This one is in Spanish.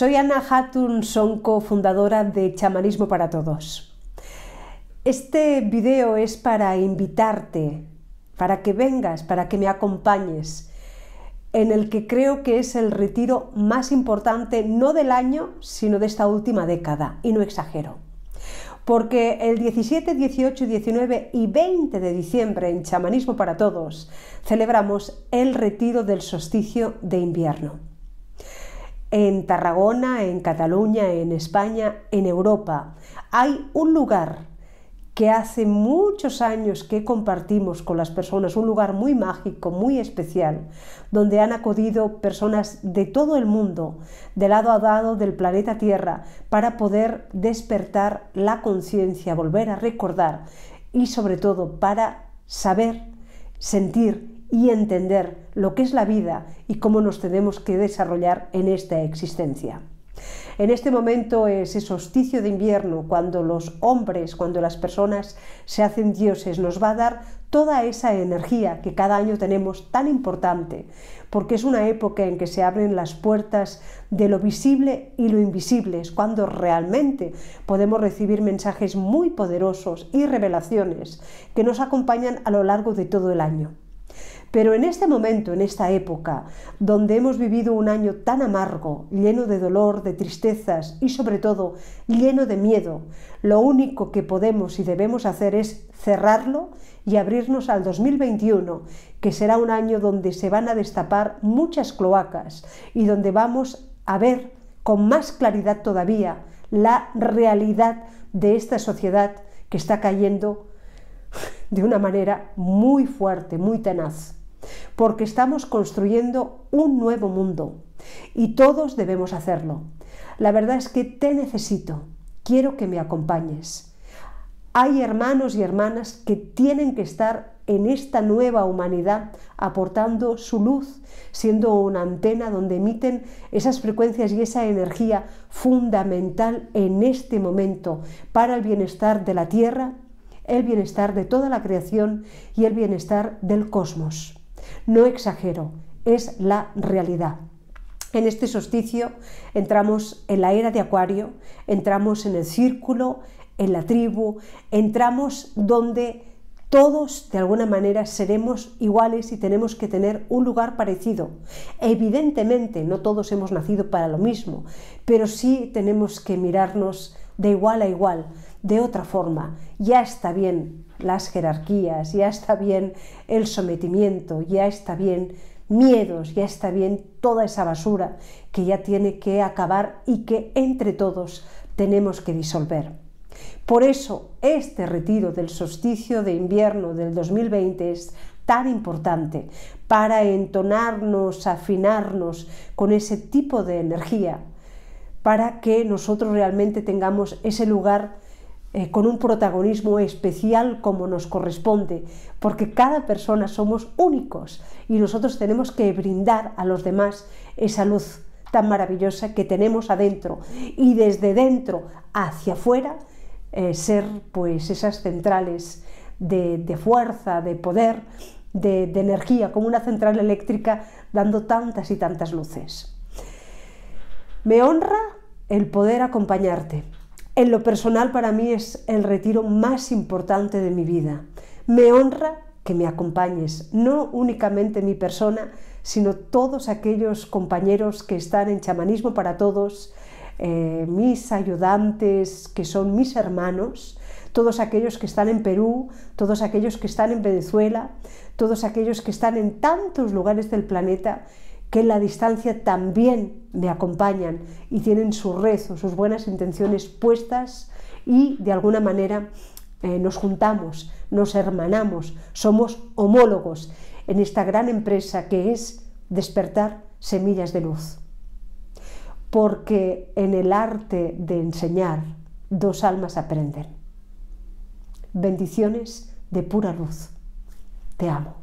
Soy Ana Hatun son fundadora de Chamanismo para Todos. Este video es para invitarte, para que vengas, para que me acompañes, en el que creo que es el retiro más importante, no del año, sino de esta última década, y no exagero. Porque el 17, 18, 19 y 20 de diciembre en Chamanismo para Todos celebramos el retiro del solsticio de invierno en Tarragona, en Cataluña, en España, en Europa. Hay un lugar que hace muchos años que compartimos con las personas, un lugar muy mágico, muy especial, donde han acudido personas de todo el mundo, de lado a lado del planeta Tierra, para poder despertar la conciencia, volver a recordar y sobre todo para saber, sentir y entender lo que es la vida y cómo nos tenemos que desarrollar en esta existencia. En este momento es ese solsticio de invierno, cuando los hombres, cuando las personas se hacen dioses, nos va a dar toda esa energía que cada año tenemos tan importante, porque es una época en que se abren las puertas de lo visible y lo invisible, es cuando realmente podemos recibir mensajes muy poderosos y revelaciones que nos acompañan a lo largo de todo el año. Pero en este momento, en esta época, donde hemos vivido un año tan amargo, lleno de dolor, de tristezas y sobre todo lleno de miedo, lo único que podemos y debemos hacer es cerrarlo y abrirnos al 2021, que será un año donde se van a destapar muchas cloacas y donde vamos a ver con más claridad todavía la realidad de esta sociedad que está cayendo de una manera muy fuerte, muy tenaz porque estamos construyendo un nuevo mundo y todos debemos hacerlo. La verdad es que te necesito, quiero que me acompañes. Hay hermanos y hermanas que tienen que estar en esta nueva humanidad aportando su luz, siendo una antena donde emiten esas frecuencias y esa energía fundamental en este momento para el bienestar de la Tierra, el bienestar de toda la creación y el bienestar del cosmos. No exagero, es la realidad. En este solsticio entramos en la era de Acuario, entramos en el círculo, en la tribu, entramos donde todos de alguna manera seremos iguales y tenemos que tener un lugar parecido. Evidentemente, no todos hemos nacido para lo mismo, pero sí tenemos que mirarnos de igual a igual, de otra forma. Ya está bien las jerarquías, ya está bien el sometimiento, ya está bien miedos, ya está bien toda esa basura que ya tiene que acabar y que entre todos tenemos que disolver. Por eso este retiro del solsticio de invierno del 2020 es tan importante para entonarnos, afinarnos con ese tipo de energía, para que nosotros realmente tengamos ese lugar eh, con un protagonismo especial como nos corresponde, porque cada persona somos únicos y nosotros tenemos que brindar a los demás esa luz tan maravillosa que tenemos adentro y desde dentro hacia afuera eh, ser pues esas centrales de, fuerza, de poder, de, energía, como una central eléctrica dando tantas y tantas luces. Me honra el poder acompañarte, en lo personal para mí es el retiro más importante de mi vida. Me honra que me acompañes, no únicamente mi persona, sino todos aquellos compañeros que están en chamanismo para todos, eh, mis ayudantes que son mis hermanos, todos aquellos que están en Perú, todos aquellos que están en Venezuela, todos aquellos que están en tantos lugares del planeta que en la distancia también me acompañan y tienen su rezo, sus buenas intenciones puestas y de alguna manera eh, nos juntamos, nos hermanamos, somos homólogos en esta gran empresa que es despertar semillas de luz. Porque en el arte de enseñar, dos almas aprenden. Bendiciones de pura luz. Te amo.